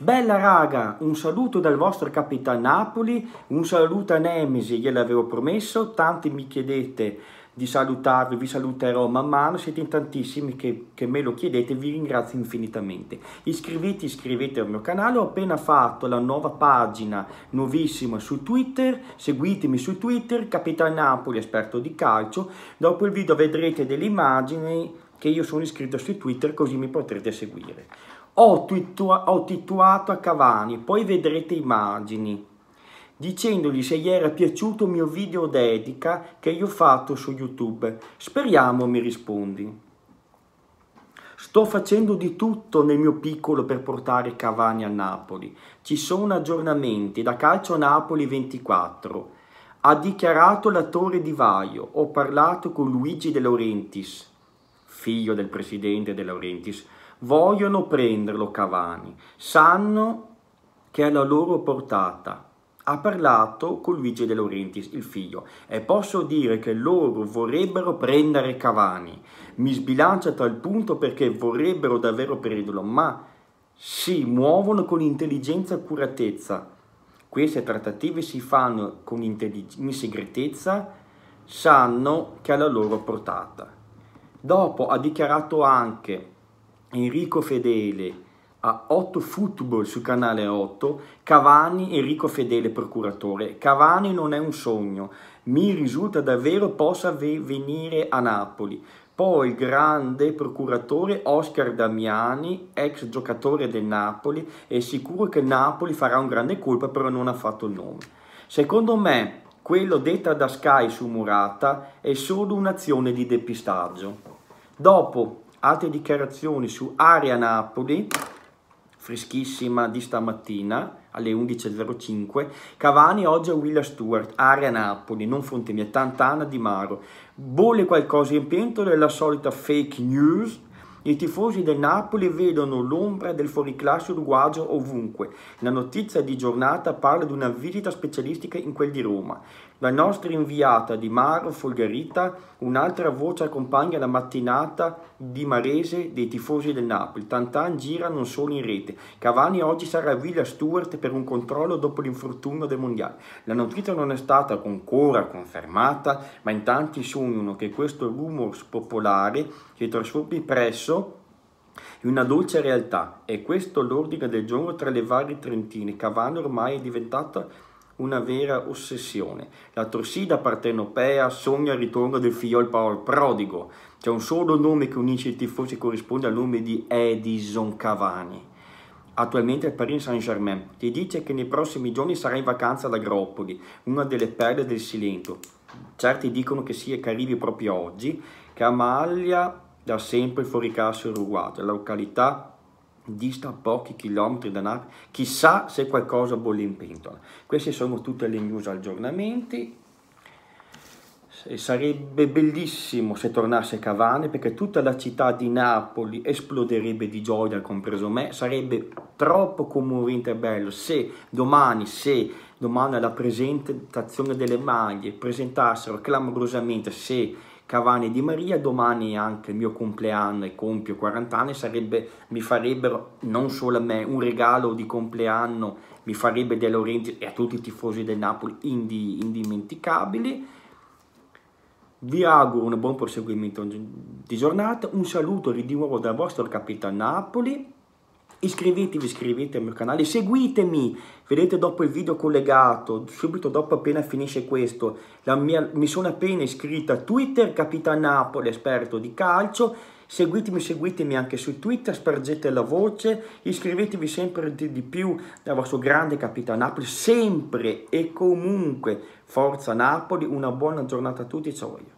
Bella raga, un saluto dal vostro capitano Napoli, un saluto a Nemesi, gliel'avevo promesso, tanti mi chiedete di salutarvi, vi saluterò man mano, siete in tantissimi che, che me lo chiedete, vi ringrazio infinitamente. Iscriviti, iscrivete al mio canale, ho appena fatto la nuova pagina nuovissima su Twitter, seguitemi su Twitter, Capitan Napoli, esperto di calcio, dopo il video vedrete delle immagini che io sono iscritto su Twitter così mi potrete seguire ho, titua- ho titulato a Cavani, poi vedrete immagini, dicendogli se gli era piaciuto il mio video dedica che io ho fatto su YouTube. Speriamo mi rispondi. Sto facendo di tutto nel mio piccolo per portare Cavani a Napoli. Ci sono aggiornamenti da Calcio Napoli 24. Ha dichiarato l'attore Di Vaio. Ho parlato con Luigi De Laurentiis, figlio del presidente De Laurentiis, vogliono prenderlo Cavani, sanno che è alla loro portata. Ha parlato con Luigi De Laurentiis, il figlio, e posso dire che loro vorrebbero prendere Cavani. Mi sbilancia a tal punto perché vorrebbero davvero prenderlo, ma si muovono con intelligenza e accuratezza. Queste trattative si fanno con in segretezza, sanno che è alla loro portata. Dopo ha dichiarato anche Enrico Fedele a 8 Football su canale 8, Cavani, Enrico Fedele procuratore. Cavani non è un sogno, mi risulta davvero possa venire a Napoli. Poi il grande procuratore Oscar Damiani, ex giocatore del Napoli, è sicuro che Napoli farà un grande colpo, però non ha fatto il nome. Secondo me, quello detta da Sky su Murata è solo un'azione di depistaggio. Dopo altre dichiarazioni su Aria Napoli, freschissima di stamattina alle 11.05, Cavani oggi a Willa Stewart, Aria Napoli, non Fronte Mia, Tantana Di Maro, bolle qualcosa in pentola e la solita fake news, i tifosi del Napoli vedono l'ombra del fuoriclasse uruguagio ovunque. La notizia di giornata parla di una visita specialistica in quel di Roma. La nostra inviata di Maro Folgarita, un'altra voce accompagna la mattinata di Marese dei tifosi del Napoli. Tantan gira non solo in rete. Cavani oggi sarà a Villa Stewart per un controllo dopo l'infortunio del Mondiale. La notizia non è stata ancora confermata, ma in tanti sognano che questo rumor popolare si trasformi presto esso in una dolce realtà e questo l'ordine del giorno tra le varie trentine cavane ormai è diventata una vera ossessione. La torsida partenopea sogna il ritorno del figliol Paolo prodigo. C'è un solo nome che unisce i tifosi e corrisponde al nome di Edison Cavani. Attualmente al Paris Saint-Germain, Ti dice che nei prossimi giorni sarà in vacanza ad Agropoli, una delle perle del Silento. Certi dicono che sia che arrivi proprio oggi, che Amalia da sempre fuori casa Uruguay. La località dista pochi chilometri da Napoli, chissà se qualcosa bolle in pentola. Queste sono tutte le news aggiornamenti. E sarebbe bellissimo se tornasse Cavani perché tutta la città di Napoli esploderebbe di gioia, compreso me. Sarebbe troppo commovente e bello se domani, se domani alla presentazione delle maglie presentassero clamorosamente se Cavani Di Maria, domani anche il mio compleanno e compio 40 anni, sarebbe, mi farebbero non solo a me un regalo di compleanno, mi farebbe De Laurenti e a tutti i tifosi del Napoli indi, indimenticabili. Vi auguro un buon proseguimento di giornata, un saluto di nuovo dal vostro capitano Napoli Iscrivetevi, iscrivetevi al mio canale, seguitemi, vedete dopo il video collegato, subito dopo appena finisce questo, mia, mi sono appena iscritta a Twitter, Capitan Napoli, esperto di calcio, seguitemi, seguitemi anche su Twitter, spargete la voce, iscrivetevi sempre di, di più al vostro grande Capitan Napoli, sempre e comunque, forza Napoli, una buona giornata a tutti, ciao. Io.